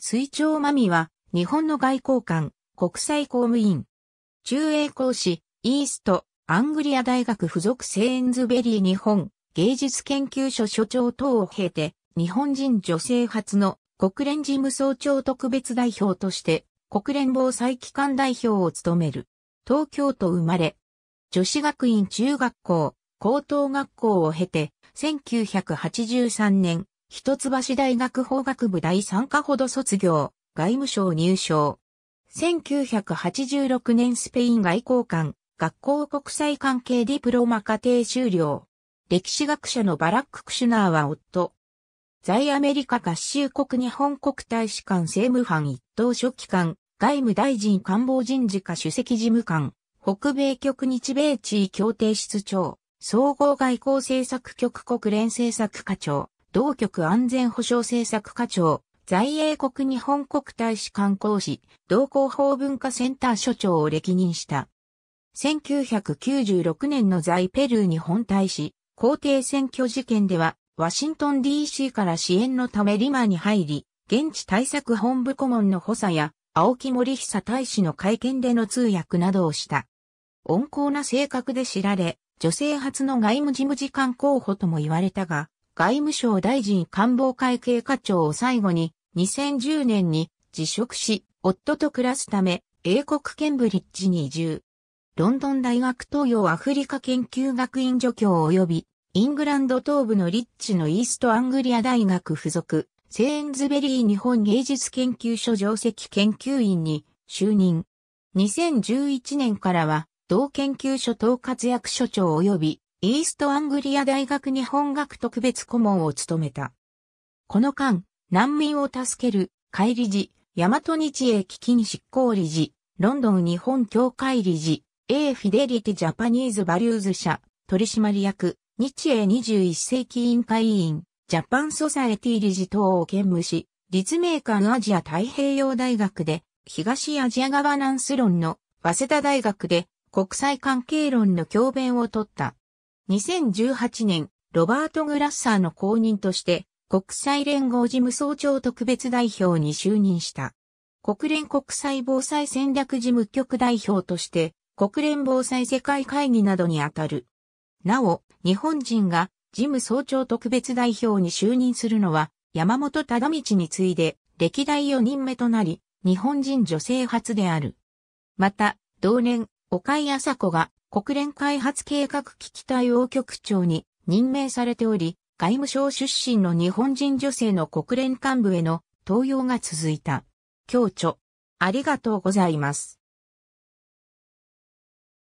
水長真美は、日本の外交官、国際公務員。中英講師、イースト、アングリア大学附属セーンズベリー日本芸術研究所所長等を経て、日本人女性初の国連事務総長特別代表として、国連防災機関代表を務める。東京都生まれ。女子学院中学校、高等学校を経て、1983年、一橋大学法学部第3科ほど卒業、外務省入省。1986年スペイン外交官、学校国際関係ディプロマ課程修了。歴史学者のバラック・クシュナーは夫。在アメリカ合衆国日本国大使館政務班一等書記官、外務大臣官房人事課主席事務官、北米局日米地位協定室長、総合外交政策局国連政策課長、同局安全保障政策課長、在英国日本国大使館講師、同広報文化センター所長を歴任した。1996年の在ペルー日本大使、皇帝選挙事件では、ワシントン DC から支援のためリマに入り、現地対策本部顧問の補佐や、青木森久大使の会見での通訳などをした。温厚な性格で知られ、女性初の外務事務次官候補とも言われたが、外務省大臣官房会計課長を最後に2010年に辞職し、夫と暮らすため英国ケンブリッジに移住。ロンドン大学東洋アフリカ研究学院助教及びイングランド東部のリッチのイーストアングリア大学付属セーンズベリー日本芸術研究所上席研究員に就任。2011年からは同研究所統括役所長及びイーストアングリア大学日本学特別顧問を務めた。この間、難民を助ける会理事、大和日英基金執行理事、ロンドン日本協会理事、A フィデリティジャパニーズバリューズ社、取締役、日英21世紀委員会委員、ジャパンソサエティ理事等を兼務し、立命館アジア太平洋大学で、東アジアガバナンス論の、早稲田大学で、国際関係論の教鞭を取った。2018年、ロバート・グラッサーの後任として、国際連合事務総長特別代表に就任した。国連国際防災戦略事務局代表として、国連防災世界会議などにあたる。なお、日本人が事務総長特別代表に就任するのは、山本忠道に次いで、歴代4人目となり、日本人女性初である。また、同年、岡井朝子が国連開発計画危機対応局長に任命されており、外務省出身の日本人女性の国連幹部への登用が続いた。強調。ありがとうございます。